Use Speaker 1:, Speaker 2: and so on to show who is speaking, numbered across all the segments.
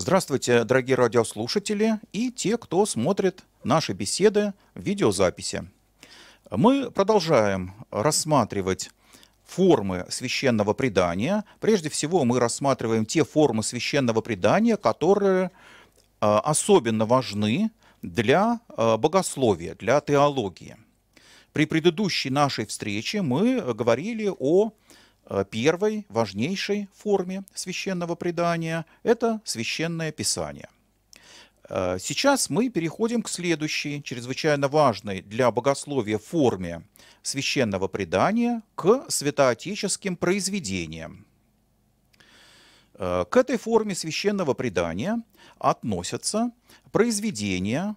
Speaker 1: Здравствуйте, дорогие радиослушатели и те, кто смотрит наши беседы в видеозаписи. Мы продолжаем рассматривать формы священного предания. Прежде всего мы рассматриваем те формы священного предания, которые а, особенно важны для а, богословия, для теологии. При предыдущей нашей встрече мы говорили о Э, первой, важнейшей форме священного предания – это священное писание. Э, сейчас мы переходим к следующей, чрезвычайно важной для богословия форме священного предания – к святоотеческим произведениям. Э, к этой форме священного предания относятся произведения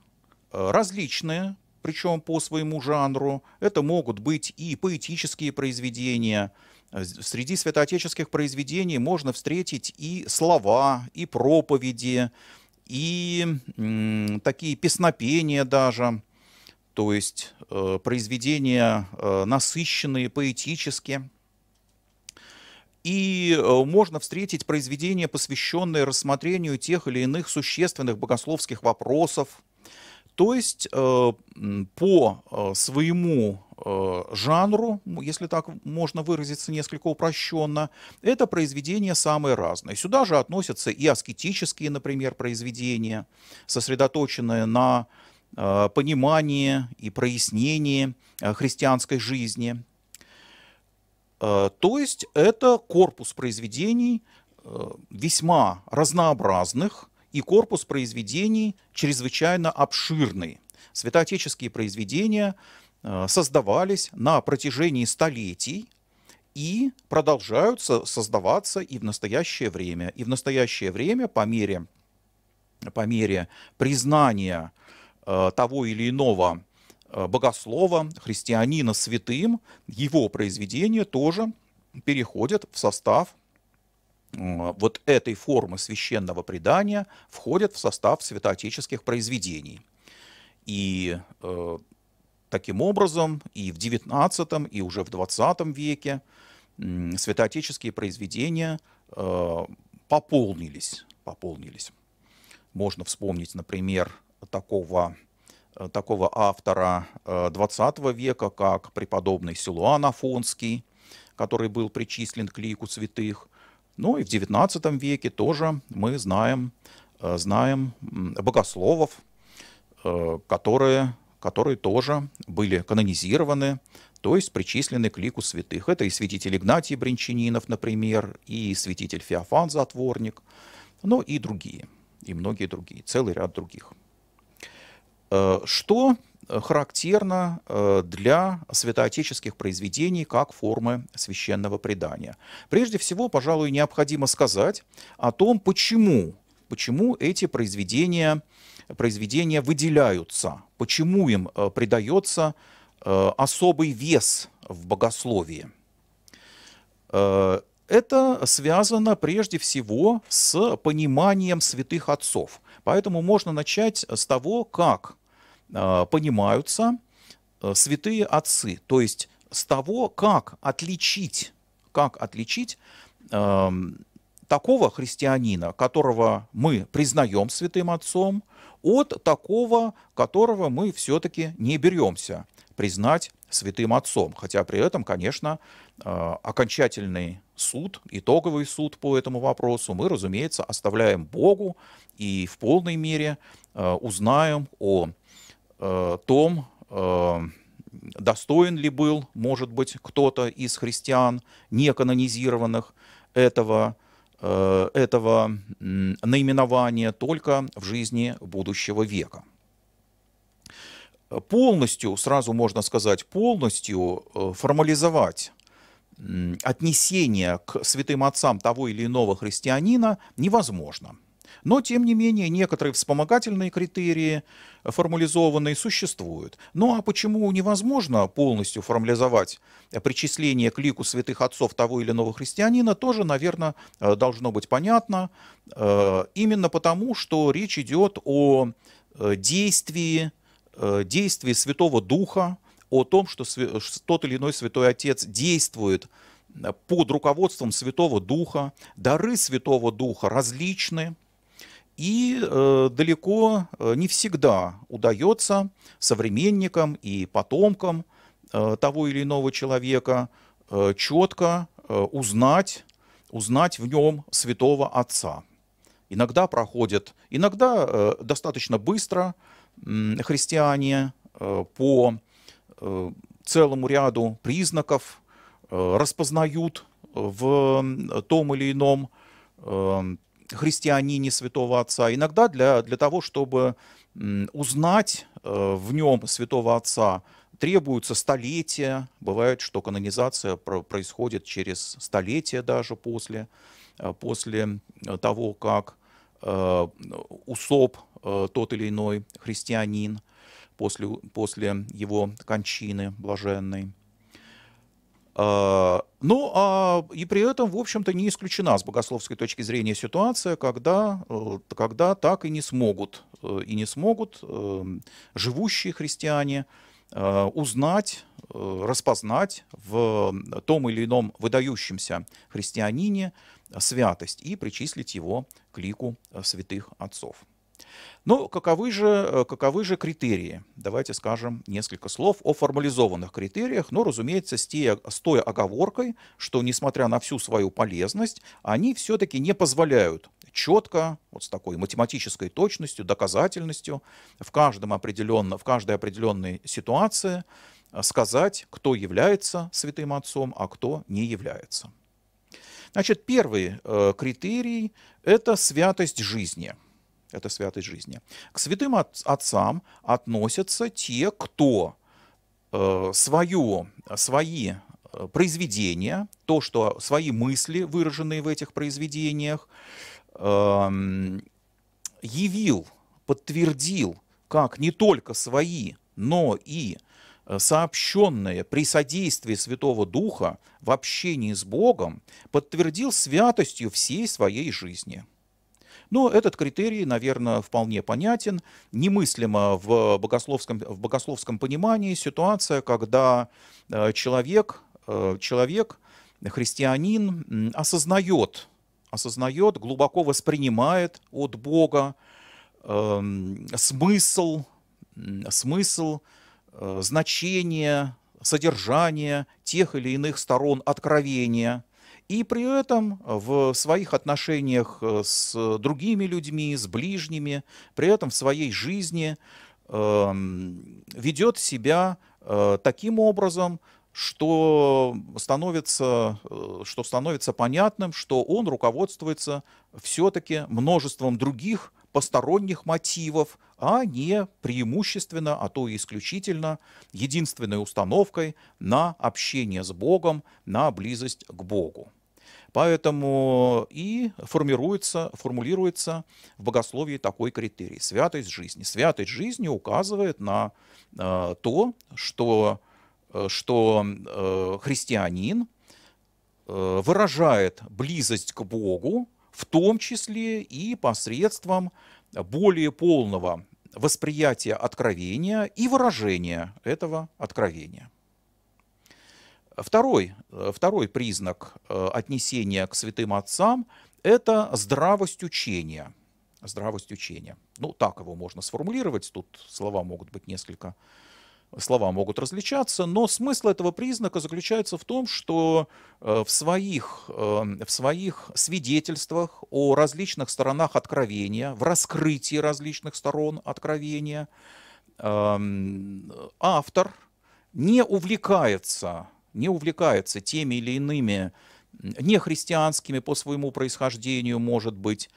Speaker 1: различные, причем по своему жанру. Это могут быть и поэтические произведения – Э, среди святоотеческих произведений можно встретить и слова, и проповеди, и м, такие песнопения даже, то есть э, произведения э, насыщенные поэтически. И э, можно встретить произведения, посвященные рассмотрению тех или иных существенных богословских вопросов. То есть э, по э, своему Э, жанру, если так можно выразиться несколько упрощенно, это произведения самые разные. Сюда же относятся и аскетические, например, произведения, сосредоточенные на э, понимании и прояснении э, христианской жизни. То есть это корпус произведений весьма разнообразных и корпус произведений чрезвычайно обширный. Святоотеческие произведения – Э, создавались на протяжении столетий и продолжают создаваться и в настоящее время. И в настоящее время по мере, по мере признания э, того или иного э, богослова, христианина святым, его произведения тоже переходят в состав вот этой формы священного предания, входят в состав святоотеческих произведений. И Таким образом, и в XIX, и уже в XX веке святоотеческие произведения э, пополнились, пополнились. Можно вспомнить, например, такого, э, такого автора XX э, века, как преподобный Силуан Афонский, который был причислен к лику святых. Ну и в XIX веке тоже мы знаем, знаем богословов, которые которые тоже были канонизированы, то есть причислены к лику святых. Это и святитель Игнатий Бринчанинов, например, и святитель Феофан Затворник, но ну и другие, и многие другие, целый ряд других. Э, что э, характерно э, для святоотеческих произведений как формы священного предания. Прежде всего, пожалуй, необходимо сказать о том, почему, почему эти произведения произведения выделяются, почему им э, придается э, особый вес в богословии. Э, это связано прежде всего с пониманием святых отцов. Поэтому можно начать с того, как понимаются святые отцы, то есть с того, как отличить, как отличить э, такого христианина, которого мы признаем святым отцом, от такого, которого мы все-таки не беремся признать святым отцом. Хотя при этом, конечно, э, окончательный суд, итоговый суд по этому вопросу мы, разумеется, оставляем Богу и в полной мере э, узнаем о э, том, достоин ли был, может быть, кто-то из христиан, не канонизированных этого Э, этого наименования только в жизни будущего века. Полностью, сразу можно сказать, полностью э, формализовать отнесение к святым отцам того или иного христианина невозможно – но, тем не менее, некоторые вспомогательные критерии э, формализованные существуют. Ну а почему невозможно полностью формализовать э, причисление к лику святых отцов того или иного христианина, тоже, наверное, э, должно быть понятно. Именно потому, что речь идет о действии, действии Святого Духа, о том, что тот или иной Святой Отец действует под руководством Святого Духа, дары Святого Духа различны, и э, далеко э, не всегда удается современникам и потомкам э, того или иного человека э, четко э, узнать, узнать в нем святого отца. Иногда проходит, иногда э, достаточно быстро э, христиане э, по э, целому ряду признаков э, распознают э, в том или ином э, христианине святого отца, иногда для, для того, чтобы узнать э, в нем святого отца, требуются столетия. Бывает, что канонизация происходит через столетия даже после, э, после э, того, как усоп тот или иной христианин после, после его кончины блаженной. А, ну, а, и при этом, в общем-то, не исключена с богословской точки зрения ситуация, когда, э, когда так и не смогут, э, и не смогут э, живущие христиане узнать, распознать в том или ином выдающемся христианине святость и причислить его к лику святых отцов. Но ну, каковы же, э, каковы же критерии? Давайте скажем несколько слов о формализованных критериях, но, ну, разумеется, с, те, с той оговоркой, что, несмотря на всю свою полезность, они все-таки не позволяют четко, вот с такой математической точностью, доказательностью в, каждом определенно, в каждой определенной ситуации э, сказать, кто является святым отцом, а кто не является. Значит, первый э, критерий – это святость жизни – это святость жизни. К святым от, отцам относятся те, кто э, свое, свои э, произведения, то, что свои мысли, выраженные в этих произведениях, э, явил, подтвердил, как не только свои, но и э, сообщенное при содействии Святого Духа в общении с Богом, подтвердил святостью всей своей жизни. Но этот критерий, наверное, вполне понятен. Немыслимо в богословском, в богословском понимании ситуация, когда э, человек, э, человек, христианин осознает, осознает, глубоко воспринимает от Бога эм, смысл, смысл, э, значение, содержание тех или иных сторон откровения – и при этом э, в своих отношениях э, с другими людьми, с ближними, при этом в своей жизни эм, ведет себя э, таким образом, что становится, что становится понятным, что он руководствуется все-таки множеством других посторонних мотивов, а не преимущественно, а то и исключительно единственной установкой на общение с Богом, на близость к Богу. Поэтому и формируется, формулируется в богословии такой критерий – святость жизни. Святость жизни указывает на э, то, что, э, что э, христианин э, выражает близость к Богу, в том числе и посредством более полного восприятие откровения и выражение этого откровения. Второй, второй признак э, отнесения к святым отцам – это здравость учения. Здравость учения. Ну, так его можно сформулировать, тут слова могут быть несколько слова могут различаться, но смысл этого признака заключается в том, что э, в своих, э, в своих свидетельствах о различных сторонах откровения, в раскрытии различных сторон откровения, эм, автор не увлекается, не увлекается теми или иными нехристианскими по своему происхождению, может быть,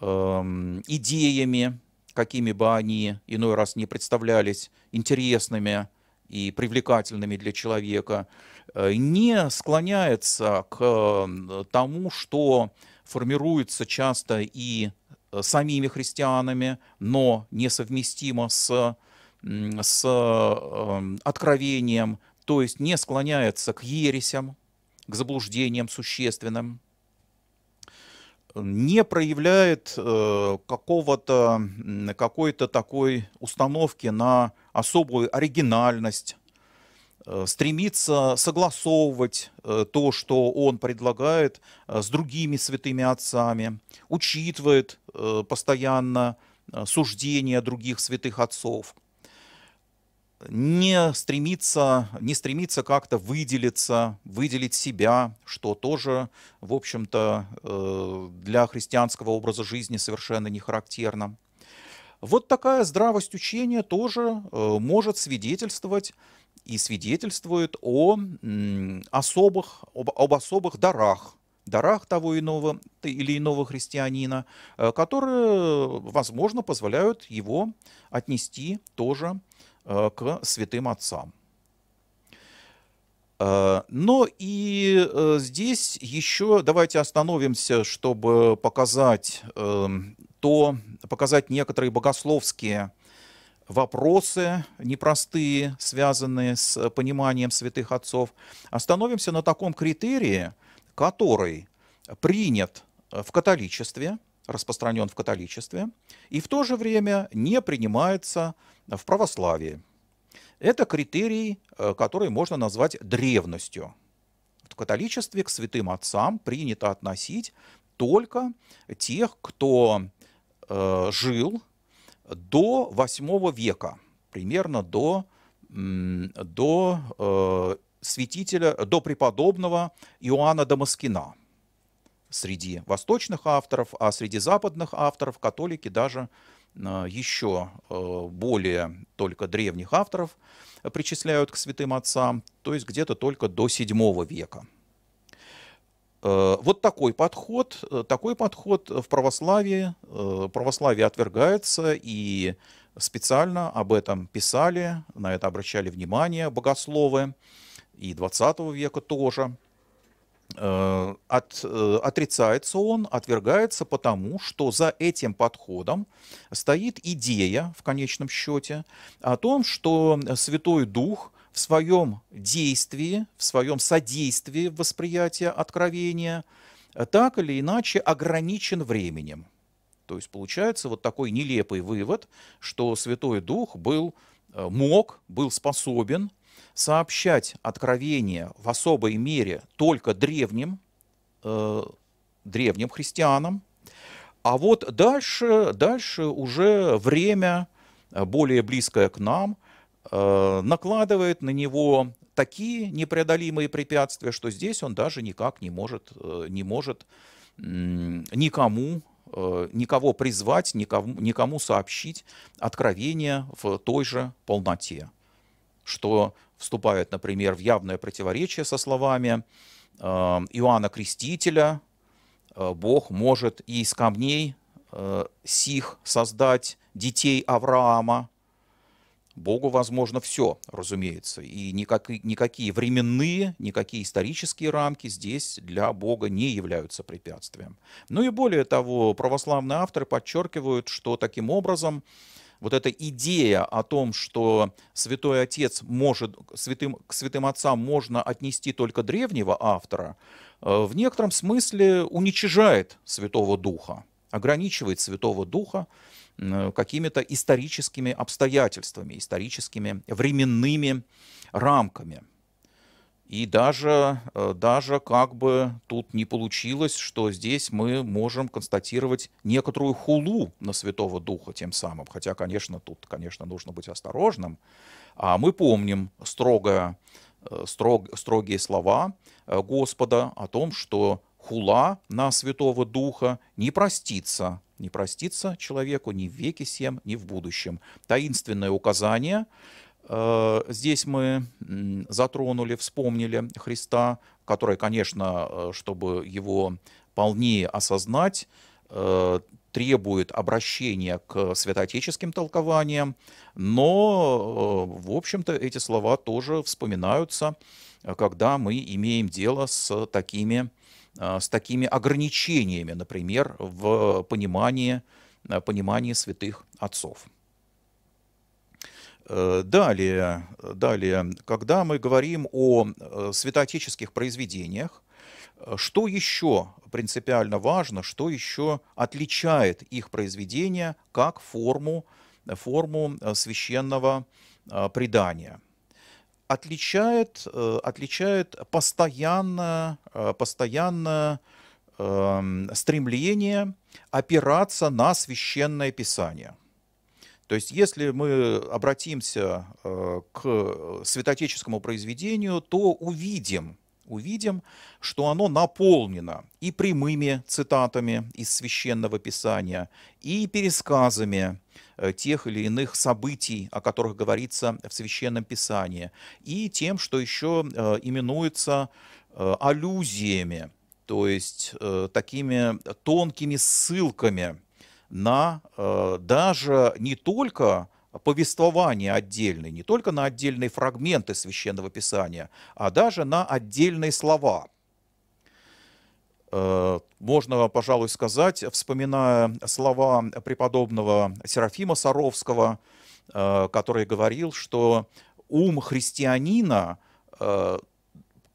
Speaker 1: эм, идеями, какими бы они иной раз не представлялись интересными и привлекательными для человека, э, не склоняется к э, тому, что формируется часто и э, самими христианами, но несовместимо с, с эм, откровением, то есть не склоняется к ересям, к заблуждениям существенным – не проявляет э, какого-то, какой-то такой установки на особую оригинальность, э, стремится согласовывать э, то, что он предлагает с другими святыми отцами, учитывает постоянно суждения других святых отцов не стремиться не стремиться как-то выделиться, выделить себя, что тоже, в общем-то, э, для христианского образа жизни совершенно не характерно. Вот такая здравость учения тоже э, может свидетельствовать и свидетельствует о особых, об, об особых дарах, дарах того иного, или иного христианина, э, которые, возможно, позволяют его отнести тоже к Э, к святым отцам. Э, но и э, здесь еще давайте остановимся, чтобы показать эм, то, показать некоторые богословские вопросы непростые, связанные с пониманием святых отцов. Остановимся на таком критерии, который принят в католичестве, распространен в католичестве, и в то же время не принимается в православии. Это критерий, э, который можно назвать древностью. В католичестве к святым отцам принято относить только тех, кто э, жил до VIII века, примерно до, до э, святителя, до преподобного Иоанна Дамаскина среди восточных авторов, а среди западных авторов католики даже Э, еще э, более только древних авторов причисляют к святым отцам, то есть где-то только до VII века. Э, вот такой подход, такой подход в православии, православие отвергается, и специально об этом писали, на это обращали внимание богословы, и 20 века тоже. Э, от, э, отрицается он, отвергается потому, что за этим подходом стоит идея, в конечном счете, о том, что Святой Дух в своем действии, в своем содействии восприятия откровения так или иначе ограничен временем. То есть получается вот такой нелепый вывод, что Святой Дух был, э, мог, был способен сообщать откровение в особой мере только древним, э, древним христианам, а вот дальше, дальше уже время, э, более близкое к нам, э, накладывает на него такие непреодолимые препятствия, что здесь он даже никак не может, э, не может э, никому никого призвать, никому, никому сообщить откровение в той же полноте что вступают, например, в явное противоречие со словами э, Иоанна Крестителя, «Э, Бог может и из камней э, сих создать детей Авраама. Богу возможно все, разумеется, и никак, никакие временные, никакие исторические рамки здесь для Бога не являются препятствием. Ну и более того, православные авторы подчеркивают, что таким образом э, вот эта идея о том, что святой отец может, святым, к святым отцам можно отнести только древнего автора, э, в некотором смысле уничижает Святого Духа, ограничивает Святого Духа какими-то историческими обстоятельствами, историческими временными рамками. И даже, э, даже как бы тут не получилось, что здесь мы можем констатировать некоторую хулу на Святого Духа тем самым. Хотя, конечно, тут, конечно, нужно быть осторожным. А мы помним строгое, э, строг, строгие слова э, Господа о том, что хула на Святого Духа не простится, не простится человеку ни в веке сем, ни в будущем. Таинственное указание – Э, здесь мы затронули, вспомнили Христа, который, конечно, э, чтобы его полнее осознать, э, требует обращения к святоотеческим толкованиям, но, в общем-то, эти слова тоже вспоминаются, когда мы имеем дело с такими, с такими ограничениями, например, в понимании, понимании святых отцов. Э, далее, далее, когда мы говорим о э, святоотеческих произведениях, э, что еще принципиально важно, что еще отличает их произведения как форму, форму священного предания? Отличает, отличает постоянное постоянное эм, стремление опираться на священное писание – то есть если мы обратимся э, к э, святотеческому произведению, то увидим, увидим, что оно наполнено и прямыми цитатами из священного писания, и пересказами э, тех или иных событий, о которых говорится в священном писании, и тем, что еще именуется аллюзиями, то есть такими тонкими ссылками на э, даже не только повествование отдельное, не только на отдельные фрагменты священного писания, а даже на отдельные слова. Э, можно, пожалуй, сказать, вспоминая слова преподобного Серафима Саровского, э, который говорил, что ум христианина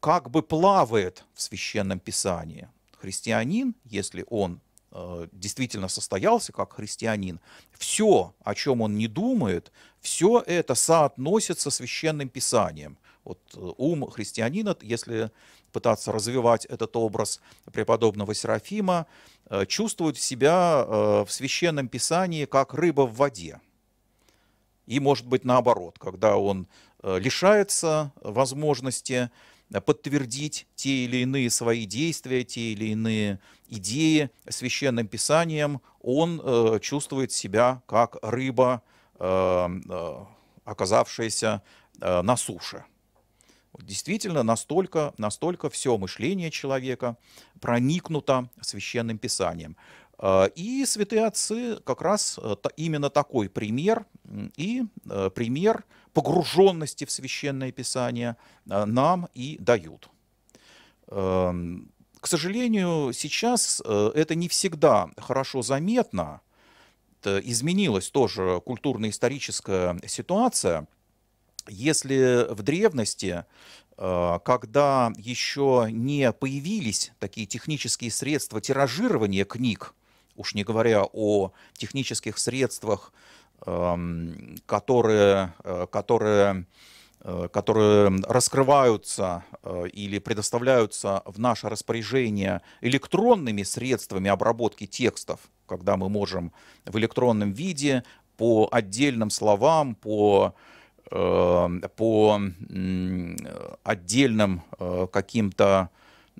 Speaker 1: как бы плавает в священном писании. Христианин, если он Э, действительно состоялся как христианин, все, о чем он не думает, все это соотносится с священным писанием. Вот э, ум христианина, если пытаться развивать этот образ преподобного Серафима, э, чувствует себя в священном писании как рыба в воде. И, может быть, наоборот, когда он лишается возможности Э, подтвердить те или иные свои действия, те или иные идеи священным писанием, он э, чувствует себя как рыба, э, э оказавшаяся э, на суше. Действительно, настолько, настолько все мышление человека проникнуто священным писанием. А, и святые отцы как раз э, именно такой пример и э, пример погруженности в священное писание э, нам и дают. Эм, к сожалению, сейчас это не всегда хорошо заметно. Изменилась тоже культурно-историческая ситуация. Если в древности когда еще не появились такие технические средства тиражирования книг, уж не говоря о технических средствах, эм, которые, э, которые э, которые раскрываются э, или предоставляются в наше распоряжение электронными средствами обработки текстов, когда мы можем в электронном виде по отдельным словам, по, по отдельным каким-то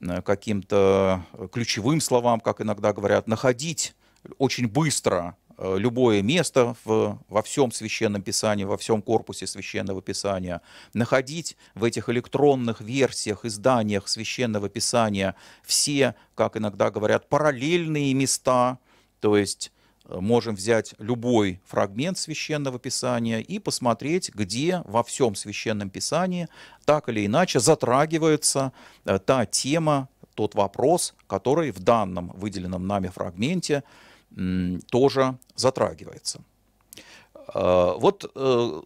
Speaker 1: Э, каким-то э, ключевым словам, как иногда говорят, находить очень быстро э, любое место в, во всем священном писании, во всем корпусе священного писания, находить в этих электронных версиях, изданиях священного писания все, как иногда говорят, параллельные места, то есть можем взять любой фрагмент священного писания и посмотреть, где во всем священном писании так или иначе затрагивается э, та тема, тот вопрос, который в данном выделенном нами фрагменте тоже затрагивается. Э, вот э,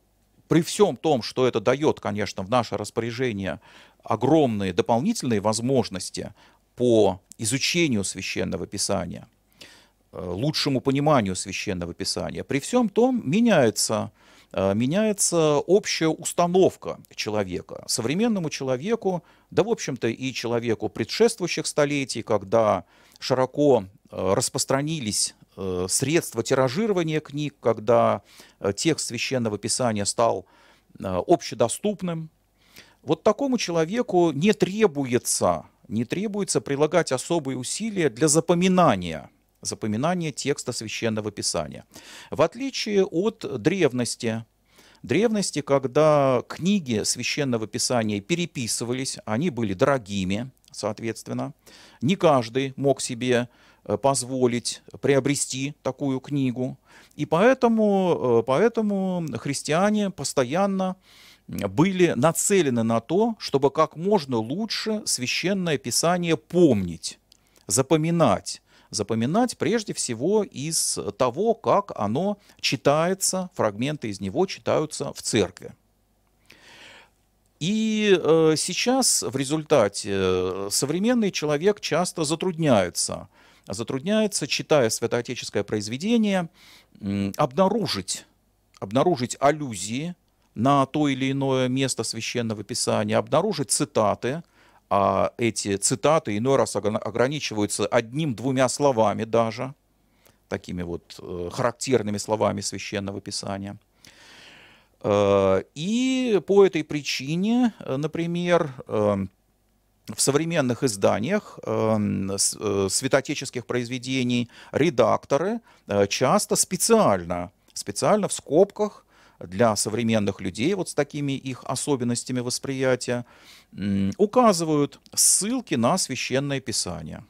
Speaker 1: при всем том, что это дает, конечно, в наше распоряжение огромные дополнительные возможности по изучению священного писания – Э, лучшему пониманию священного писания. При всем том меняется э, меняется общая установка человека. Современному человеку, да, в общем-то, и человеку предшествующих столетий, когда широко э, распространились средства тиражирования книг, когда текст священного писания стал общедоступным, вот такому человеку не требуется, не требуется прилагать особые усилия для запоминания запоминание текста священного писания. В отличие от древности, древности, когда книги священного писания переписывались, они были дорогими, соответственно, не каждый мог себе э, позволить приобрести такую книгу. И поэтому, э, поэтому христиане постоянно были нацелены на то, чтобы как можно лучше священное писание помнить запоминать, запоминать прежде всего из того, как оно читается, фрагменты из него читаются в церкви. И э, сейчас в результате э, современный человек часто затрудняется, затрудняется, читая святоотеческое произведение, обнаружить, обнаружить аллюзии на то или иное место священного писания, обнаружить цитаты, а эти цитаты иной раз ограничиваются одним-двумя словами даже, такими вот э, характерными словами священного писания. Э, и по этой причине, э, например, в современных изданиях святотеческих произведений редакторы часто специально, специально в скобках для современных людей вот с такими их особенностями восприятия, указывают ссылки на священное писание.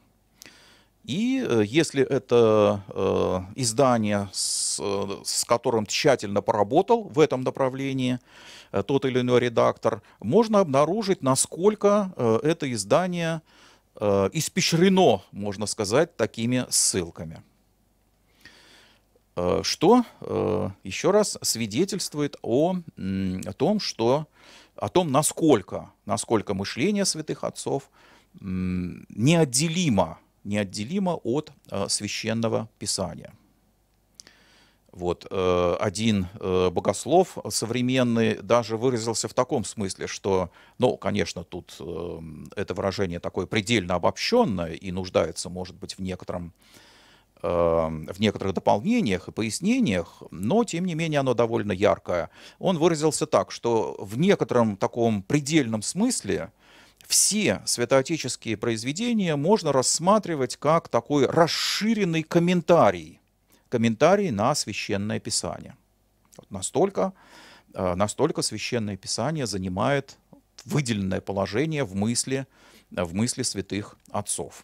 Speaker 1: И э, если это э, издание, с, э, с которым тщательно поработал в этом направлении тот или иной редактор, можно обнаружить, насколько это издание испещрено, можно сказать, такими ссылками. Э, что э, еще раз свидетельствует о, о том, что о том, насколько, насколько мышление святых отцов неотделимо, неотделимо от э, священного писания. Вот, один богослов современный даже выразился в таком смысле, что, ну, конечно, тут это выражение такое предельно обобщенное и нуждается, может быть, в некотором Эм, в некоторых дополнениях и пояснениях, но тем не менее оно довольно яркое. Он выразился так, что в некотором таком предельном смысле все святоотеческие произведения можно рассматривать как такой расширенный комментарий, комментарий на священное писание. Вот настолько, э, настолько священное писание занимает выделенное положение в мысли, в мысли святых отцов.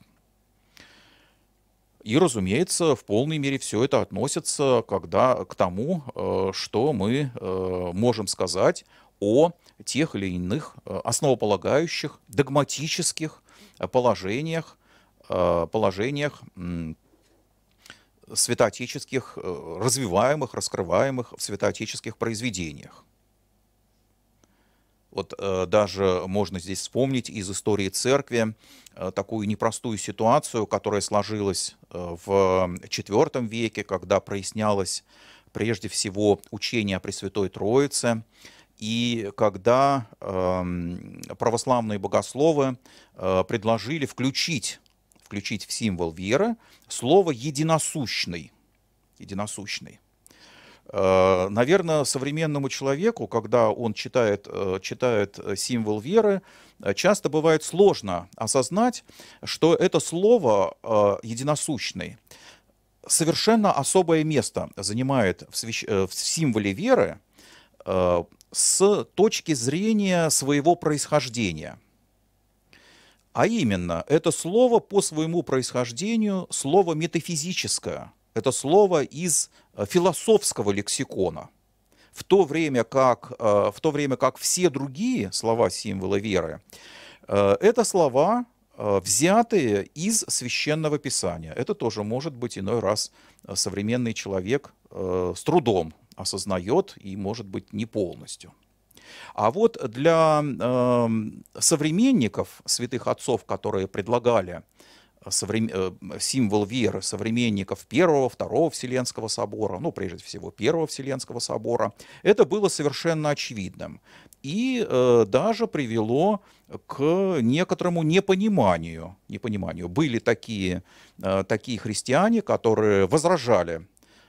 Speaker 1: И, разумеется, в полной мере все это относится когда, к тому, э, что мы э, можем сказать о тех или иных э, основополагающих, догматических положениях, положениях святоотеческих, развиваемых, раскрываемых в святоотеческих произведениях. Вот э, даже можно здесь вспомнить из истории церкви э, такую непростую ситуацию, которая сложилась э, в IV веке, когда прояснялось прежде всего учение о Пресвятой Троице, и когда эм, православные богословы предложили включить, включить в символ веры слово «единосущный». единосущный. Э, Наверное, современному человеку, когда он читает, э, читает э, символ веры, часто бывает сложно осознать, что это слово единосущный совершенно особое место занимает в, свящ... в символе веры с точки зрения своего происхождения. А именно, это слово по своему происхождению слово метафизическое – это слово из э, философского лексикона. В то время как, э, в то время как все другие слова символа веры, э, это слова, взятые из священного писания. Это тоже может быть иной раз современный человек с трудом осознает и, может быть, не полностью. А вот для э, современников святых отцов, которые предлагали Э, символ веры современников Первого, Второго Вселенского собора, ну, прежде всего, Первого Вселенского собора, это было совершенно очевидным и э, даже привело к некоторому непониманию. непониманию. Были такие, э, такие христиане, которые возражали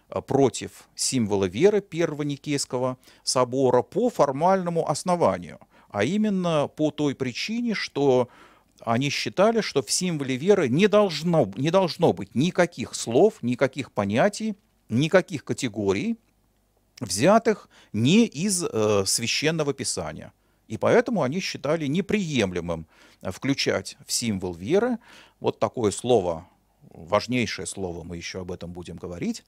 Speaker 1: э, против символа веры Первого Никейского собора по формальному основанию, а именно по той причине, что они считали, что в символе веры не должно, не должно быть никаких слов, никаких понятий, никаких категорий, взятых не из э, священного писания. И поэтому они считали неприемлемым э, включать в символ веры вот такое слово, важнейшее слово, мы еще об этом будем говорить,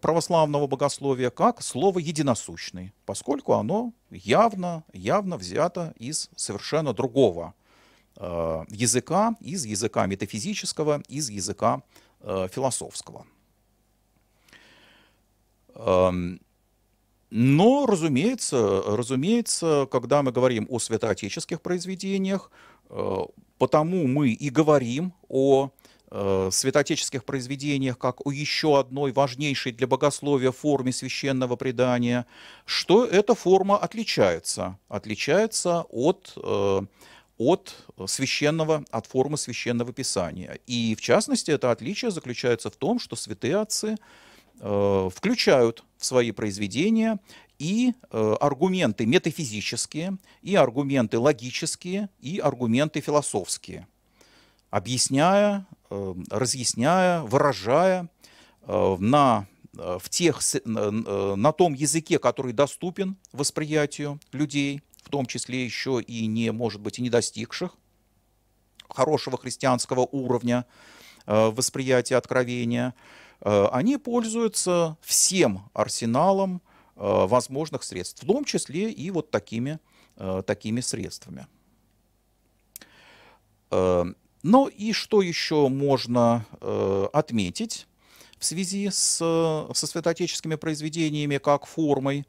Speaker 1: православного богословия, как слово единосущный, поскольку оно явно, явно взято из совершенно другого Э, языка, из языка метафизического, из языка э, философского. Эм, но, разумеется, разумеется, когда мы говорим о святоотеческих произведениях, э, потому мы и говорим о святоотеческих произведениях как о еще одной важнейшей для богословия форме священного предания, что эта форма отличается, отличается от от э, священного, от формы священного писания. И в частности, это отличие заключается в том, что святые отцы э, включают в свои произведения и э, аргументы метафизические, и аргументы логические, и аргументы философские, объясняя, э, разъясняя, выражая э, на э, в тех, э, на том языке, который доступен восприятию людей – в том числе еще и не, может быть, и не достигших хорошего христианского уровня э, восприятия откровения, э, они пользуются всем арсеналом э, возможных средств, в том числе и вот такими, такими средствами. Ну и что еще можно отметить в связи с, со святоотеческими произведениями как формой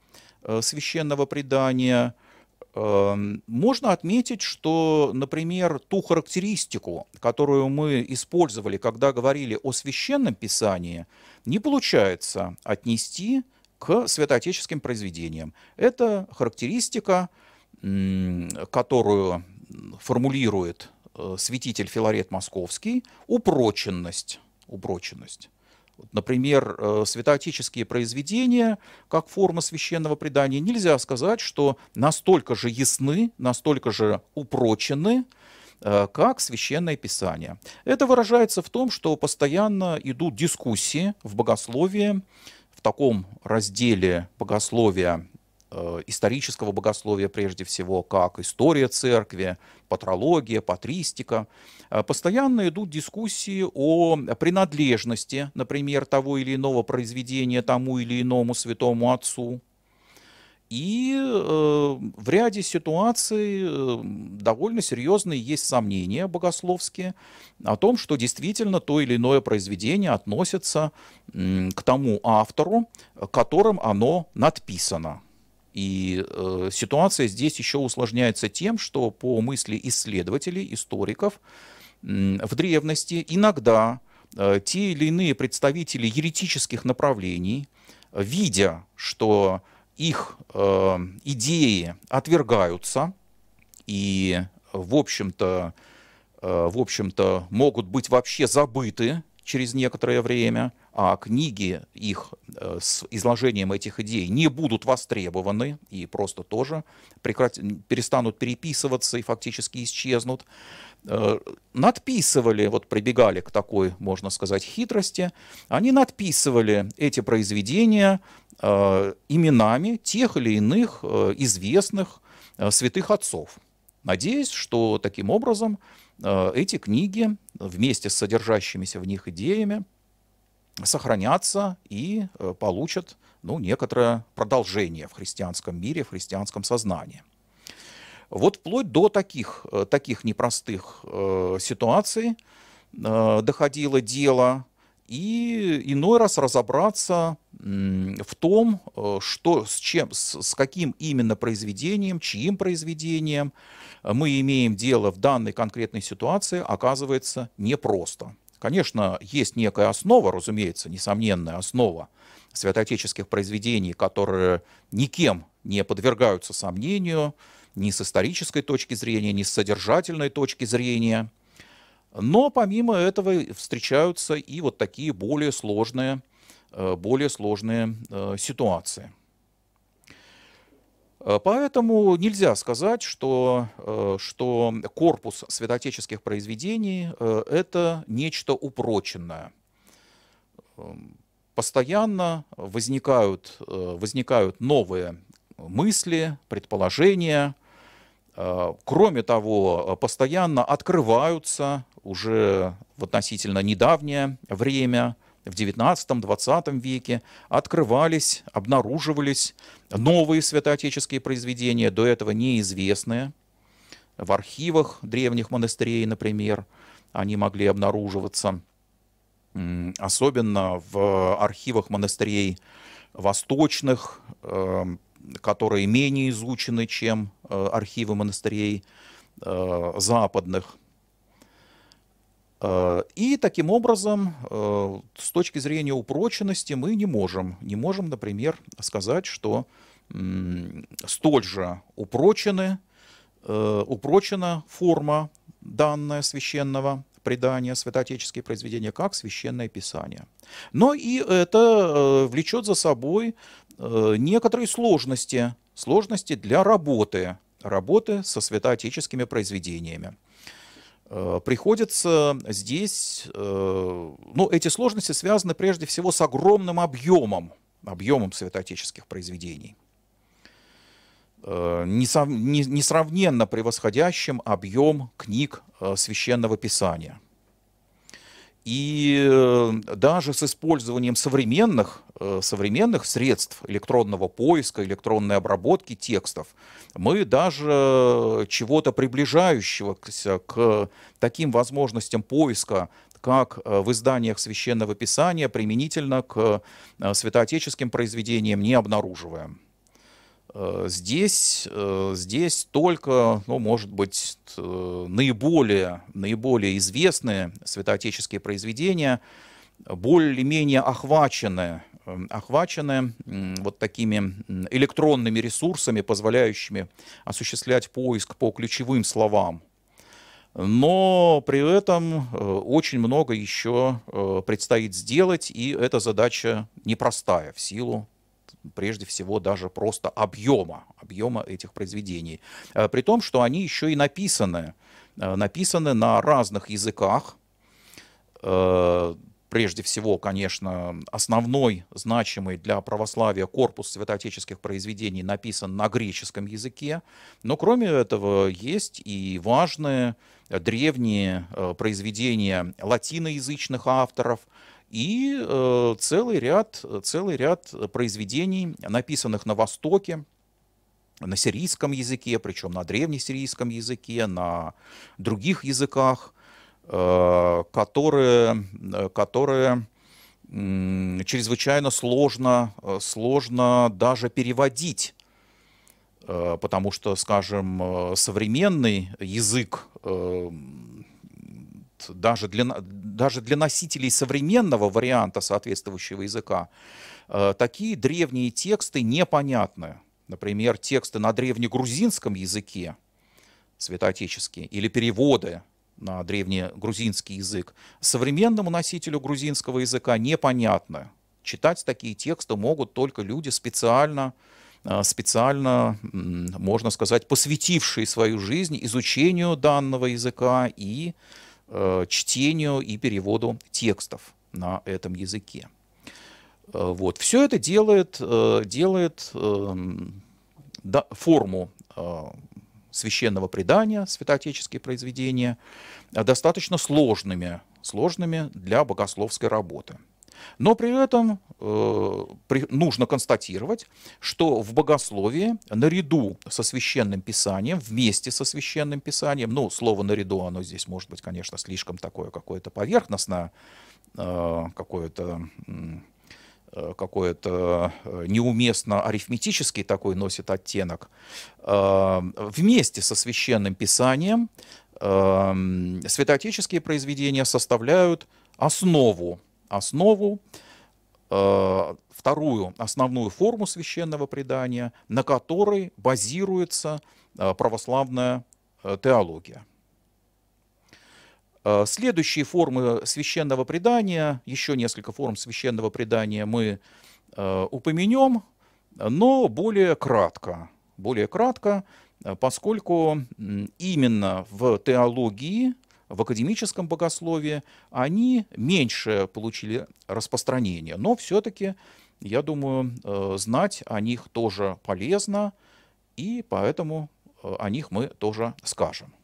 Speaker 1: священного предания – Эм, можно отметить, что, например, ту характеристику, которую мы использовали, когда говорили о священном писании, не получается отнести к святоотеческим произведениям. Это характеристика, которую формулирует э, святитель Филарет Московский, упроченность. упроченность. Например, э, святоотеческие произведения, как форма священного предания, нельзя сказать, что настолько же ясны, настолько же упрочены, э, как священное писание. Это выражается в том, что постоянно идут дискуссии в богословии, в таком разделе богословия, Э, исторического богословия прежде всего, как история церкви, патрология, патристика. Э, постоянно идут дискуссии о принадлежности, например, того или иного произведения тому или иному святому отцу. И э, в ряде ситуаций довольно серьезные есть сомнения богословские о том, что действительно то или иное произведение относится к тому автору, которым оно надписано. И э, ситуация здесь еще усложняется тем, что по мысли исследователей, историков, э, в древности иногда э, те или иные представители еретических направлений, видя, что их э, идеи отвергаются и, в общем-то, э, в общем-то, могут быть вообще забыты через некоторое время – а книги их э, с изложением этих идей не будут востребованы и просто тоже прекрат... перестанут переписываться и фактически исчезнут. Э, надписывали, вот прибегали к такой, можно сказать, хитрости, они надписывали эти произведения э, именами тех или иных известных святых отцов, надеясь, что таким образом эти книги вместе с содержащимися в них идеями сохранятся и э, получат ну, некоторое продолжение в христианском мире, в христианском сознании. Вот вплоть до таких, э, таких непростых э, ситуаций доходило дело, и иной раз разобраться в том, что, с, чем, с, с каким именно произведением, чьим произведением мы имеем дело в данной конкретной ситуации, оказывается непросто. Конечно, есть некая основа, разумеется, несомненная основа святоотеческих произведений, которые никем не подвергаются сомнению, ни с исторической точки зрения, ни с содержательной точки зрения. Но помимо этого встречаются и вот такие более сложные, э, более сложные э, ситуации. Э, поэтому нельзя сказать, что, э, что корпус святотеческих произведений э, – это нечто упроченное. Эм, постоянно возникают, возникают новые мысли, предположения. Кроме того, постоянно открываются уже в относительно недавнее время – в XIX-XX веке открывались, обнаруживались новые святоотеческие произведения, до этого неизвестные. В архивах древних монастырей, например, они могли обнаруживаться, особенно в архивах монастырей восточных, эм, которые менее изучены, чем э, архивы монастырей э, западных. Э, и таким образом, э, с точки зрения упроченности, мы не можем, не можем, например, сказать, что столь же упрочены, э, упрочена форма данная священного предания, святоотеческие произведения, как священное писание. Но и это влечет за собой некоторые сложности, сложности для работы, работы со святоотеческими произведениями. Э, приходится здесь, э, ну, эти сложности связаны прежде всего с огромным объемом, объемом святоотеческих произведений, э, несравненно превосходящим объем книг священного писания – и э, даже с использованием современных, э, современных средств электронного поиска, электронной обработки текстов, мы даже чего-то приближающегося к таким возможностям поиска, как э, в изданиях священного писания применительно к святоотеческим произведениям не обнаруживаем. Э, здесь, э, здесь только, ну, может быть, э, наиболее, наиболее известные святоотеческие произведения более-менее охвачены, эм, охвачены вот такими электронными ресурсами, позволяющими осуществлять поиск по ключевым словам. Но при этом очень много еще предстоит сделать, и эта задача непростая в силу прежде всего даже просто объема, объема этих произведений. Э, при том, что они еще и написаны, э, написаны на разных языках, э, прежде всего, конечно, основной значимый для православия корпус святоотеческих произведений написан на греческом языке, но кроме этого есть и важные древние произведения латиноязычных авторов – и э, целый, ряд, целый ряд произведений, написанных на Востоке, на сирийском языке, причем на древнесирийском языке, на других языках, э, которые, э, которые э, чрезвычайно сложно, э, сложно даже переводить э, потому что, скажем, современный язык даже для, даже для носителей современного варианта соответствующего языка. Э, такие древние тексты непонятны. Например, тексты на древнегрузинском языке, святоотеческие, или переводы на древнегрузинский язык, современному носителю грузинского языка непонятны. Читать такие тексты могут только люди специально, э, специально, можно сказать, посвятившие свою жизнь изучению данного языка и Э, чтению и переводу текстов на этом языке. Э, вот. Все это делает, э, делает эм, да, форму священного предания, святоотеческие произведения, достаточно сложными, сложными для богословской работы. Но при этом э, при, нужно констатировать, что в богословии наряду со священным писанием, вместе со священным писанием, ну, слово наряду, оно здесь может быть, конечно, слишком такое какое-то поверхностное, э, какое-то э, какое-то э, неуместно арифметический такой носит оттенок, э, вместе со священным писанием э, святоотеческие произведения составляют основу основу, э, вторую основную форму священного предания, на которой базируется э, православная э, теология. Следующие формы священного предания, еще несколько форм священного предания мы упомянем, но более кратко, более кратко, поскольку именно в теологии в академическом богословии, они меньше получили распространение. Но все-таки, я думаю, э, знать о них тоже полезно, и поэтому э, о них мы тоже скажем.